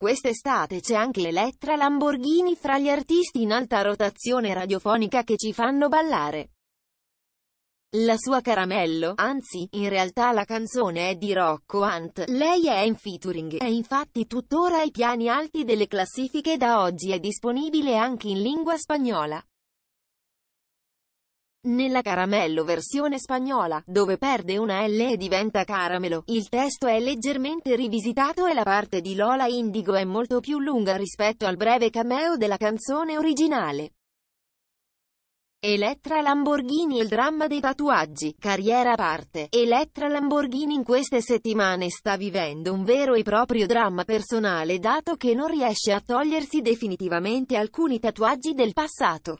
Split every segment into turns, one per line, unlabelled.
Quest'estate c'è anche Elettra Lamborghini fra gli artisti in alta rotazione radiofonica che ci fanno ballare. La sua caramello, anzi, in realtà la canzone è di Rocco Ant, lei è in featuring, è infatti tuttora ai piani alti delle classifiche da oggi è disponibile anche in lingua spagnola nella caramello versione spagnola, dove perde una L e diventa caramelo. Il testo è leggermente rivisitato e la parte di Lola Indigo è molto più lunga rispetto al breve cameo della canzone originale. Elettra Lamborghini il dramma dei tatuaggi, carriera a parte. Elettra Lamborghini in queste settimane sta vivendo un vero e proprio dramma personale dato che non riesce a togliersi definitivamente alcuni tatuaggi del passato.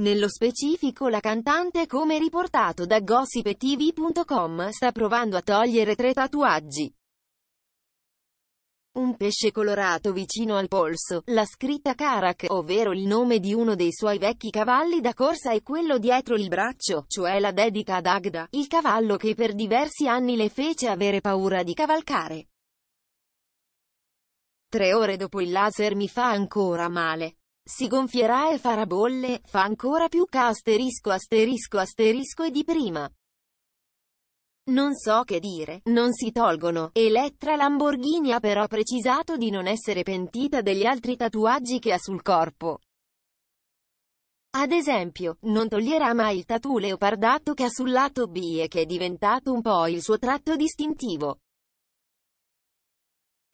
Nello specifico la cantante come riportato da gossiptv.com sta provando a togliere tre tatuaggi. Un pesce colorato vicino al polso, la scritta Karak, ovvero il nome di uno dei suoi vecchi cavalli da corsa e quello dietro il braccio, cioè la dedica ad Agda, il cavallo che per diversi anni le fece avere paura di cavalcare. Tre ore dopo il laser mi fa ancora male si gonfierà e farà bolle, fa ancora più ca asterisco asterisco asterisco e di prima. Non so che dire, non si tolgono. Elettra Lamborghini ha però precisato di non essere pentita degli altri tatuaggi che ha sul corpo. Ad esempio, non toglierà mai il tatu leopardato che ha sul lato B e che è diventato un po' il suo tratto distintivo.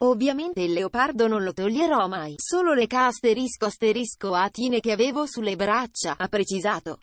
Ovviamente il leopardo non lo toglierò mai, solo le K asterisco asterisco atine che avevo sulle braccia, ha precisato.